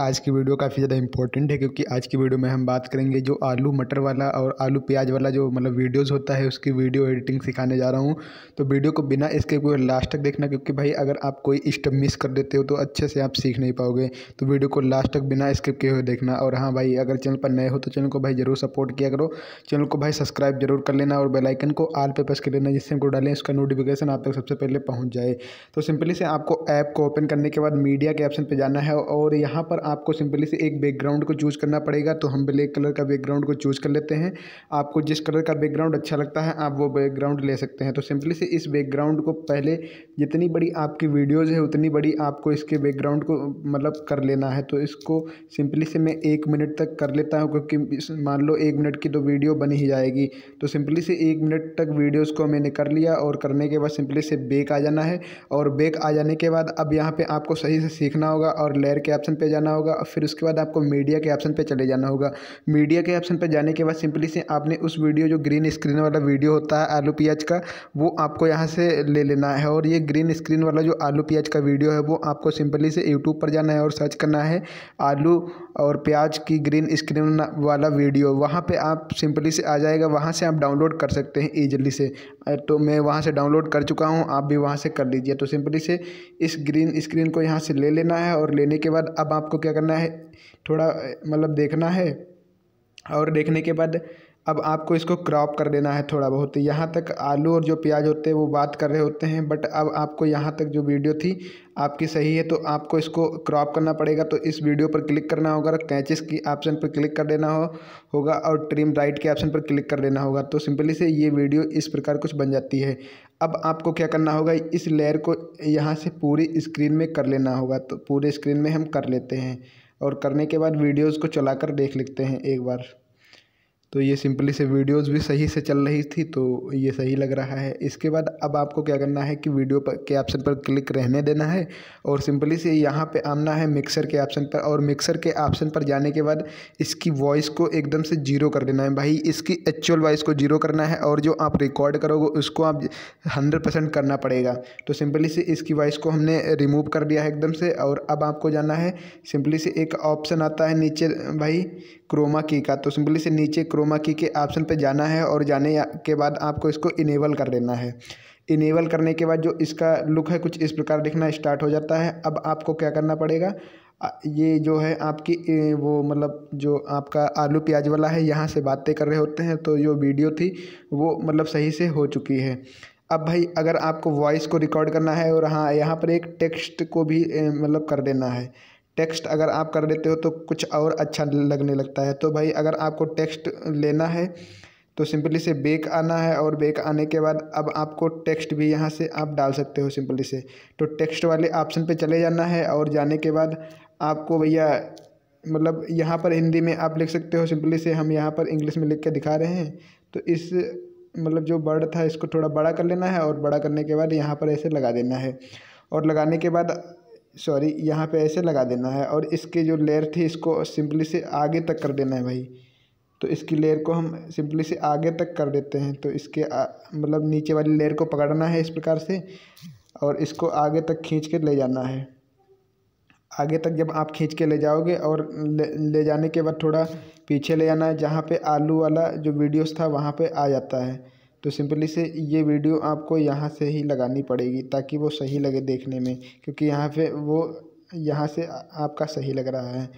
आज की वीडियो काफ़ी ज़्यादा इंपॉर्टेंट है क्योंकि आज की वीडियो में हम बात करेंगे जो आलू मटर वाला और आलू प्याज वाला जो मतलब वीडियोस होता है उसकी वीडियो एडिटिंग सिखाने जा रहा हूँ तो वीडियो को बिना इसके पूरे लास्ट तक देखना क्योंकि भाई अगर आप कोई स्टेप मिस कर देते हो तो अच्छे से आप सीख नहीं पाओगे तो वीडियो को लास्ट तक बिना स्किप किए हुए देखना और हाँ भाई अगर चैनल पर नए हो तो चैनल को भाई ज़रूर सपोर्ट किया करो चैनल को भाई सब्सक्राइब जरूर कर लेना और बेलाइकन को आल पे प्रेस कर लेना जिससे हमको डालें उसका नोटिफिकेशन आप तक सबसे पहले पहुँच जाए तो सिंपली से आपको ऐप को ओपन करने के बाद मीडिया के ऑप्शन पर जाना है और यहाँ पर पर आपको सिंपली से एक बैकग्राउंड को चूज़ करना पड़ेगा तो हम ब्लैक कलर का बैकग्राउंड को चूज़ कर लेते हैं आपको जिस कलर का बैकग्राउंड अच्छा लगता है आप वो बैकग्राउंड ले सकते हैं तो सिंपली से इस बैकग्राउंड को पहले जितनी बड़ी आपकी वीडियोज़ है उतनी बड़ी आपको इसके बैकग्राउंड को मतलब कर लेना है तो इसको सिंपली से मैं एक मिनट तक कर लेता हूँ क्योंकि मान लो एक मिनट की तो वीडियो बनी ही जाएगी तो सिंपली से एक मिनट तक वीडियोज़ को मैंने कर लिया और करने के बाद सिंपली से बेक आ जाना है और बेक आ जाने के बाद अब यहाँ पर आपको सही से सीखना होगा और लेयर के ऑप्शन पर जाना होगा और फिर उसके बाद आपको मीडिया के ऑप्शन पर चले जाना होगा मीडिया के ऑप्शन पर जाने के बाद सिंपली से आपने उस वीडियो जो ग्रीन स्क्रीन वाला वीडियो होता है आलू प्याज का वो आपको यहाँ से ले लेना है और ये ग्रीन स्क्रीन वाला जो आलू प्याज का वीडियो है वो आपको सिंपली से यूट्यूब पर जाना है और सर्च करना है आलू और प्याज की ग्रीन स्क्रीन वाला वीडियो वहाँ पे आप सिंपली से आ जाएगा वहाँ से आप डाउनलोड कर सकते हैं ईजिली से तो मैं वहाँ से डाउनलोड कर चुका हूँ आप भी वहाँ से कर लीजिए तो सिंपली से इस ग्रीन स्क्रीन को यहाँ से ले लेना है और लेने के बाद अब आप आपको क्या करना है थोड़ा मतलब देखना है और देखने के बाद अब आपको इसको क्रॉप कर देना है थोड़ा बहुत यहाँ तक आलू और जो प्याज होते हैं वो बात कर रहे होते हैं बट अब आपको यहाँ तक जो वीडियो थी आपकी सही है तो आपको इसको क्रॉप करना पड़ेगा तो इस वीडियो पर क्लिक करना होगा और कैचेस की ऑप्शन पर क्लिक कर देना हो होगा और ट्रिम राइट के ऑप्शन पर क्लिक कर देना होगा तो सिंपली से ये वीडियो इस प्रकार कुछ बन जाती है अब आपको क्या करना होगा इस लेयर को यहाँ से पूरी स्क्रीन में कर लेना होगा तो पूरे स्क्रीन में हम कर लेते हैं और करने के बाद वीडियोज़ को चला देख लेते हैं एक बार तो ये सिंपली से वीडियोस भी सही से चल रही थी तो ये सही लग रहा है इसके बाद अब आपको क्या करना है कि वीडियो पर के ऑप्शन पर क्लिक रहने देना है और सिंपली से यहाँ पे आना है मिक्सर के ऑप्शन पर और मिक्सर के ऑप्शन पर जाने के बाद इसकी वॉइस को एकदम से जीरो कर देना है भाई इसकी एक्चुअल वॉइस को जीरो करना है और जो आप रिकॉर्ड करोगे उसको आप हंड्रेड करना पड़ेगा तो सिंपली से इसकी वॉइस को हमने रिमूव कर दिया है एकदम से और अब आपको जाना है सिंपली से एक ऑप्शन आता है नीचे भाई क्रोमा की का तो सिंपली से नीचे क्रोमा क्रोमा की के ऑप्शन पे जाना है और जाने के बाद आपको इसको इनेबल कर देना है इनेबल करने के बाद जो इसका लुक है कुछ इस प्रकार दिखना स्टार्ट हो जाता है अब आपको क्या करना पड़ेगा ये जो है आपकी वो मतलब जो आपका आलू प्याज वाला है यहाँ से बातें कर रहे होते हैं तो जो वीडियो थी वो मतलब सही से हो चुकी है अब भाई अगर आपको वॉइस को रिकॉर्ड करना है और हाँ यहाँ पर एक टेक्स्ट को भी मतलब कर देना है टेक्स्ट अगर आप कर लेते हो तो कुछ और अच्छा लगने लगता है तो भाई अगर आपको टेक्स्ट लेना है तो सिंपली से बेक आना है और बेक आने के बाद अब आपको टेक्स्ट भी यहाँ से आप डाल सकते हो सिंपली से तो टेक्स्ट वाले ऑप्शन पे चले जाना है और जाने के बाद आपको भैया मतलब यहाँ पर हिंदी में आप लिख सकते हो सिंपली से हम यहाँ पर इंग्लिश में लिख के दिखा रहे हैं तो इस मतलब जो वर्ड था इसको थोड़ा बड़ा कर लेना है और बड़ा करने के बाद यहाँ पर ऐसे लगा देना है और लगाने के बाद सॉरी यहाँ पे ऐसे लगा देना है और इसके जो लेयर थी इसको सिंपली से आगे तक कर देना है भाई तो इसकी लेयर को हम सिंपली से आगे तक कर देते हैं तो इसके मतलब नीचे वाली लेयर को पकड़ना है इस प्रकार से और इसको आगे तक खींच के ले जाना है आगे तक जब आप खींच के ले जाओगे और ले, ले जाने के बाद थोड़ा पीछे ले जाना है जहाँ पर आलू वाला जो वीडियोज़ था वहाँ पर आ जाता है तो सिंपली से ये वीडियो आपको यहाँ से ही लगानी पड़ेगी ताकि वो सही लगे देखने में क्योंकि यहाँ पे वो यहाँ से आपका सही लग रहा है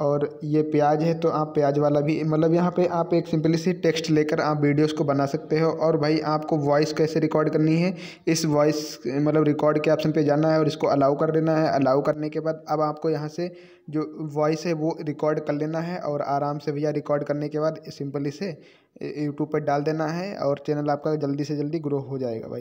और ये प्याज है तो आप प्याज वाला भी मतलब यहाँ पे आप एक सिंपली सी टेक्स्ट लेकर आप वीडियोस को बना सकते हो और भाई आपको वॉइस कैसे रिकॉर्ड करनी है इस वॉइस मतलब रिकॉर्ड के ऑप्शन पे जाना है और इसको अलाउ कर देना है अलाउ करने के बाद अब आपको यहाँ से जो वॉइस है वो रिकॉर्ड कर लेना है और आराम से भैया रिकॉर्ड करने के बाद सिंपली से यूट्यूब पर डाल देना है और चैनल आपका जल्दी से जल्दी ग्रो हो जाएगा भाई